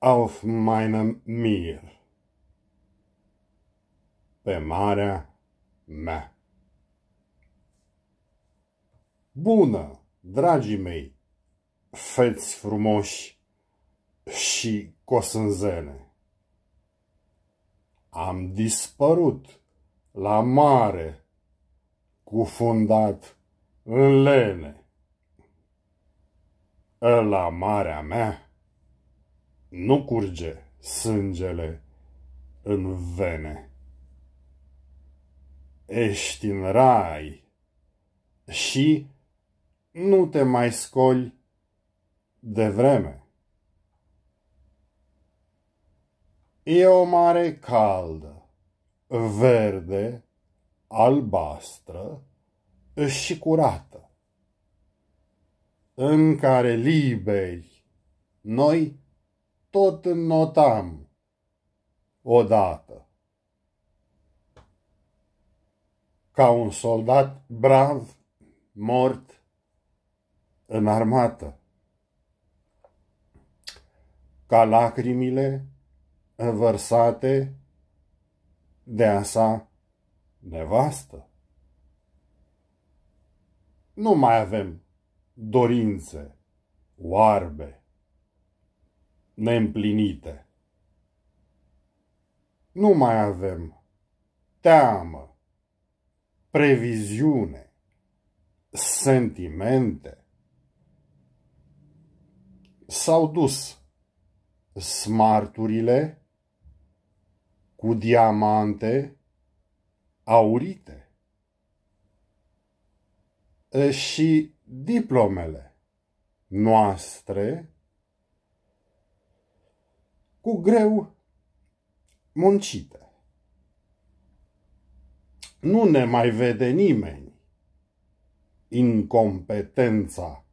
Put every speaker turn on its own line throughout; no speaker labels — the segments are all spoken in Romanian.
auf meinem Meer, pe marea mea. Bună, dragii mei, feți frumoși și cosânzene! Am dispărut la mare, cufundat în lene. La marea mea nu curge sângele în vene. Ești în rai și nu te mai scoli de vreme. E o mare caldă, verde, albastră și curată, în care liberi noi tot înnotam odată. Ca un soldat brav, mort în armată. Ca lacrimile învărsate de a sa nevastă. Nu mai avem dorințe oarbe neîmplinite. Nu mai avem teamă, previziune, sentimente. S-au dus smarturile cu diamante aurite și diplomele noastre cu greu muncite. Nu ne mai vede nimeni incompetența,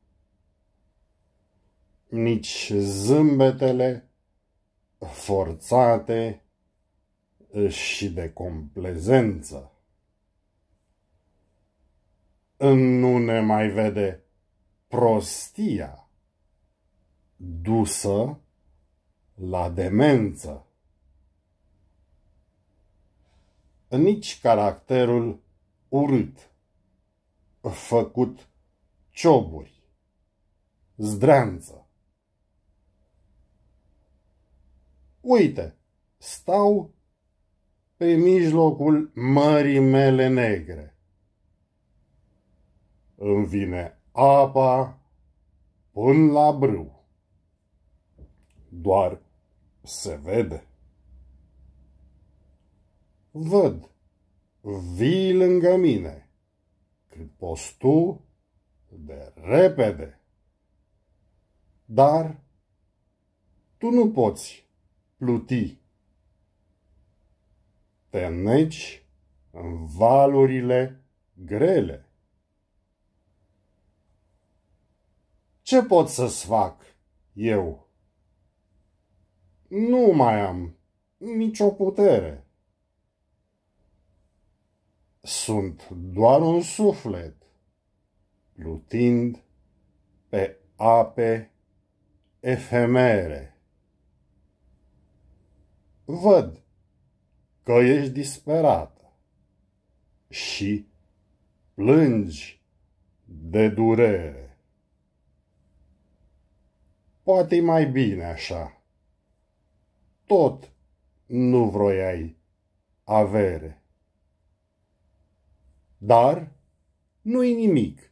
nici zâmbetele forțate și de complezență. Nu ne mai vede prostia dusă la demență. Nici caracterul urât, făcut cioburi, zdreanță. Uite, stau pe mijlocul mării mele negre. Îmi vine apa până la brâu. Doar se vede? Văd. Vii lângă mine. poți tu de repede. Dar tu nu poți pluti. Te neci în valurile grele. Ce pot să-ți fac eu? Nu mai am nicio putere. Sunt doar un suflet, lutind pe ape efemere. Văd că ești disperată și plângi de durere. Poate mai bine așa tot nu vroiai avere. Dar nu-i nimic.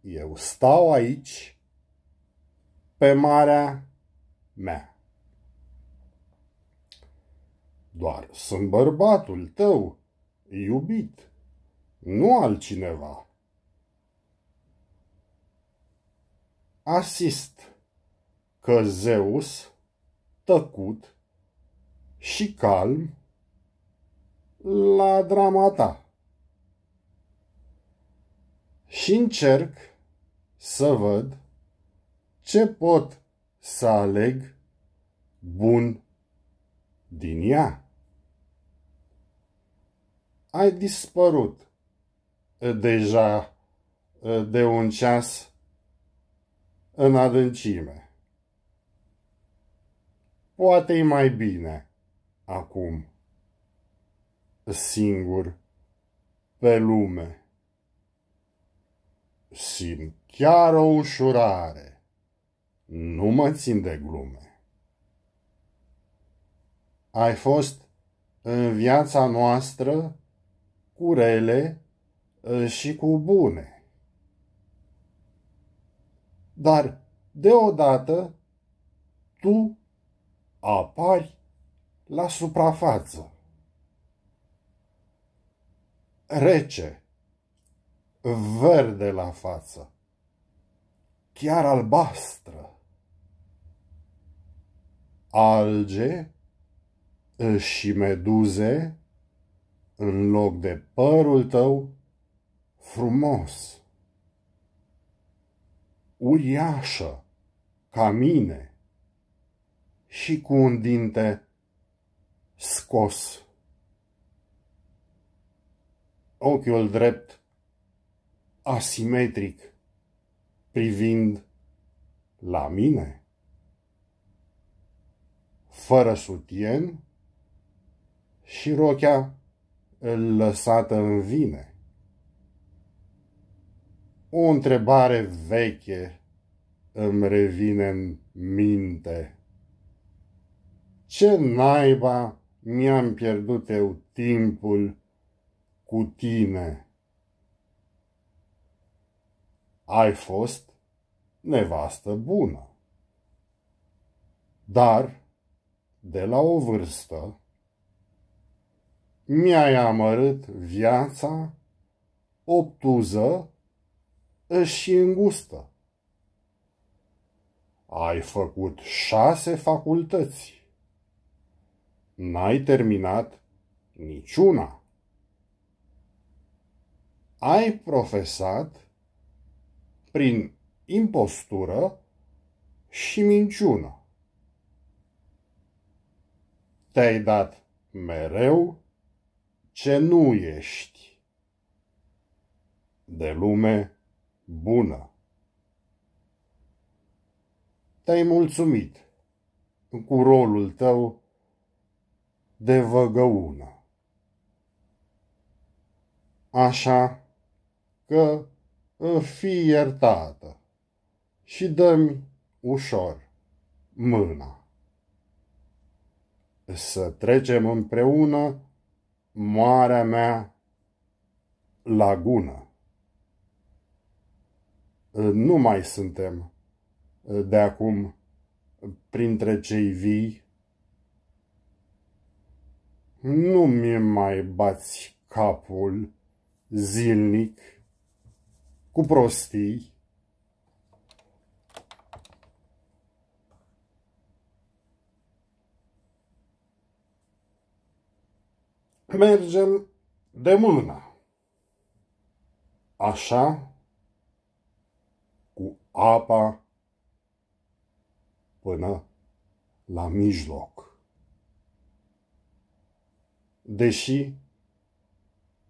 Eu stau aici pe marea mea. Doar sunt bărbatul tău, iubit, nu altcineva. Asist că Zeus, tăcut, și calm la drama ta. Și încerc să văd ce pot să aleg bun din ea. Ai dispărut deja ă, de un ceas în adâncime. Poate e mai bine acum singur pe lume. Simt chiar o ușurare, nu mă țin de glume. Ai fost în viața noastră cu rele ă, și cu bune. Dar deodată tu apari la suprafață. Rece, verde la față, chiar albastră. Alge și meduze, în loc de părul tău, frumos. Uriașă, ca mine, și cu un dinte scos. Ochiul drept, asimetric, privind la mine. Fără sutien și rochea îl lăsată în vine. O întrebare veche îmi revine în minte. Ce naiba mi-am pierdut eu timpul cu tine. Ai fost nevastă bună, dar de la o vârstă mi-ai amărât viața obtuză și îngustă. Ai făcut șase facultăți N-ai terminat niciuna. Ai profesat prin impostură și minciună. Te-ai dat mereu ce nu ești de lume bună. Te-ai mulțumit cu rolul tău de văgăună. Așa că fi iertată și dă-mi ușor mâna. Să trecem împreună moarea mea lagună. Nu mai suntem de acum printre cei vii nu mi mai bați capul zilnic cu prostii. Mergem de mână. Așa cu apa până la mijloc deși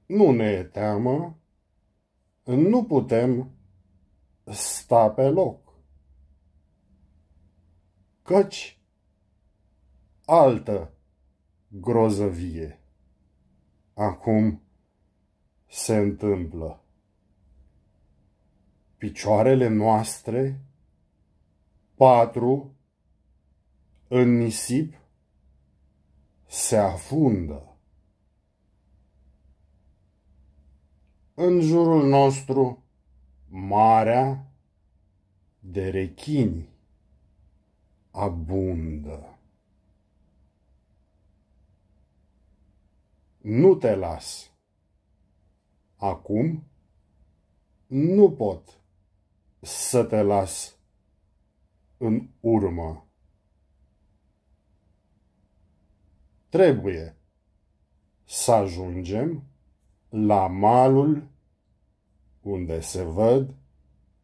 nu ne e teamă, nu putem sta pe loc. Căci altă vie, acum se întâmplă. Picioarele noastre, patru, în nisip, se afundă. în jurul nostru marea de rechini abundă. Nu te las. Acum nu pot să te las în urmă. Trebuie să ajungem la malul unde se văd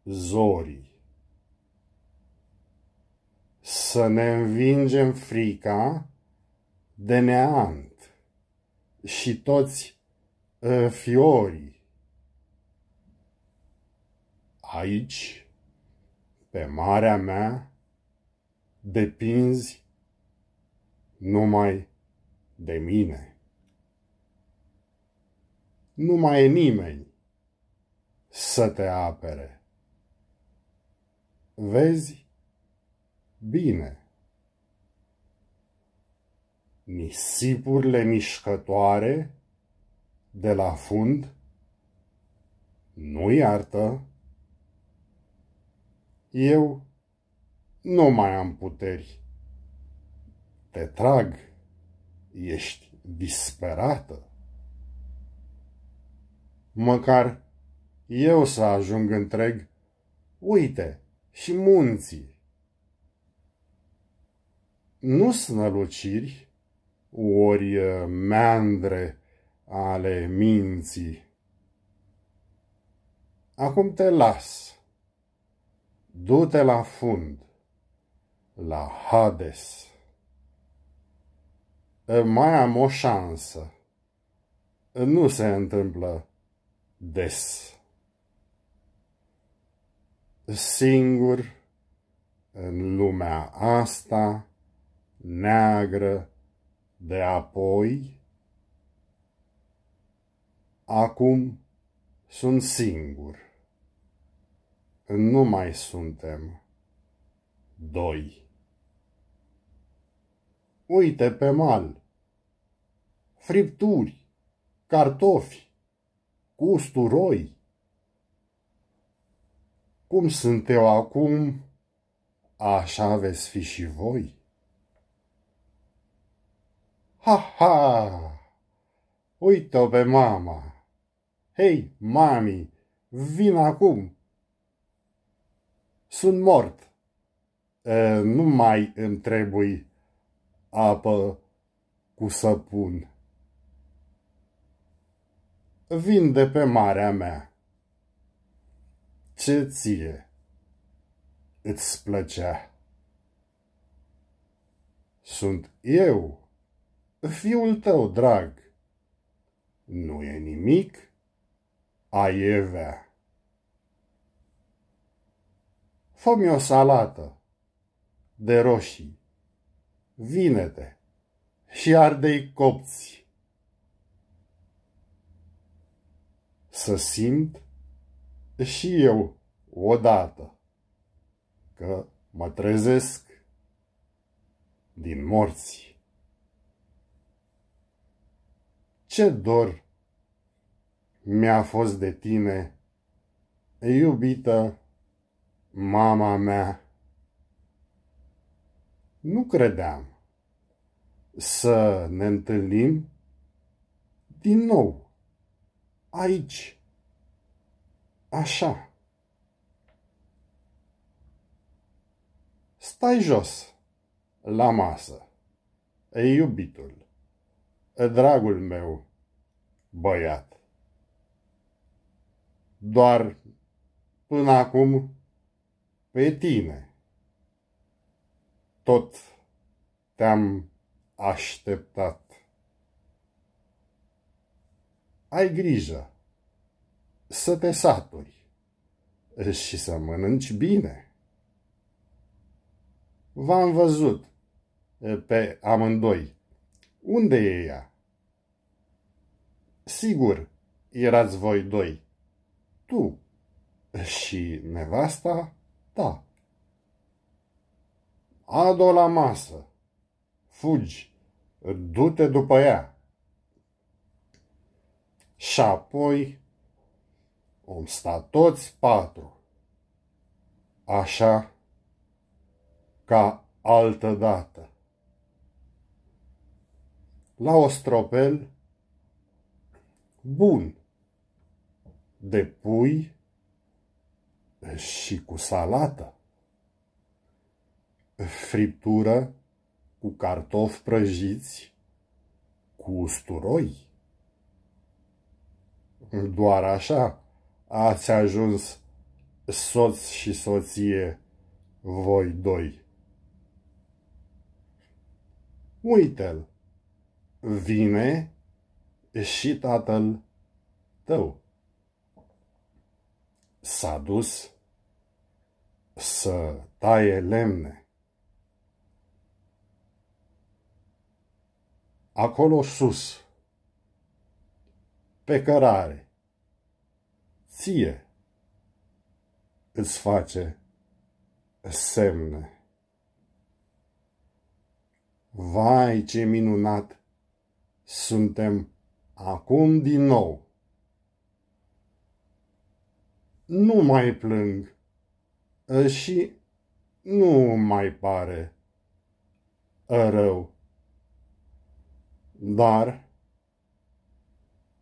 zorii. Să ne învingem frica de neant și toți fiorii. Aici, pe marea mea, depinzi numai de mine nu mai e nimeni să te apere. Vezi? Bine. Nisipurile mișcătoare de la fund nu iartă. Eu nu mai am puteri. Te trag, ești disperată măcar eu să ajung întreg, uite, și munții. Nu snăluciri, ori uh, meandre ale minții. Acum te las. Du-te la fund, la Hades. Mai am o șansă. Nu se întâmplă des. Singur în lumea asta neagră de apoi, acum sunt singur. Nu mai suntem doi. Uite pe mal, fripturi, cartofi, cu usturoi. Cum sunt eu acum, așa veți fi și voi. Ha-ha! Uită pe mama! Hei, mami, vin acum! Sunt mort! E, nu mai îmi trebuie apă cu săpun vin de pe marea mea. Ce ție îți plăcea? Sunt eu, fiul tău drag. Nu e nimic, aievea. Fă-mi o salată de roșii, vinete și ardei copți. să simt și eu odată că mă trezesc din morți. Ce dor mi-a fost de tine, iubită mama mea! Nu credeam să ne întâlnim din nou aici, așa. Stai jos, la masă, e iubitul, e dragul meu, băiat. Doar până acum pe tine. Tot te-am așteptat ai grijă să te saturi și să mănânci bine. V-am văzut pe amândoi. Unde e ea? Sigur, erați voi doi. Tu și nevasta ta. Ado la masă. Fugi. Du-te după ea și apoi om sta toți patru, așa ca altă dată. La stropel bun, de pui și cu salată, friptură cu cartofi prăjiți, cu usturoi. Doar așa ați ajuns soț și soție voi doi. Uite-l, vine și tatăl tău. S-a dus să taie lemne. Acolo sus, pe cărare, ție îți face semne. Vai, ce minunat suntem acum din nou! Nu mai plâng ă, și nu mai pare rău, dar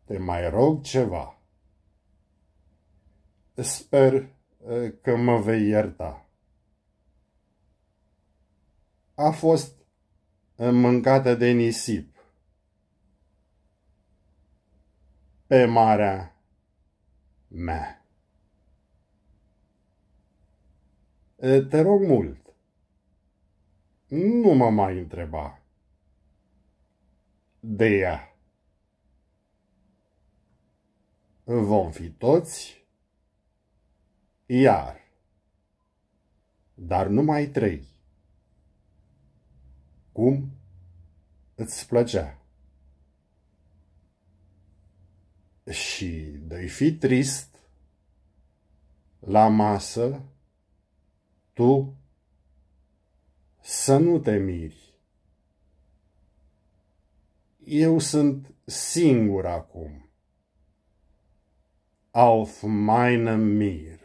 te mai rog ceva. Sper că mă vei ierta. A fost mâncată de nisip. Pe marea mea. Te rog mult, nu mă mai întreba de ea. Vom fi toți iar, dar numai trei. Cum îți plăcea. Și de fi trist, la masă, tu să nu te miri. Eu sunt singur acum. Auf meinem Mir.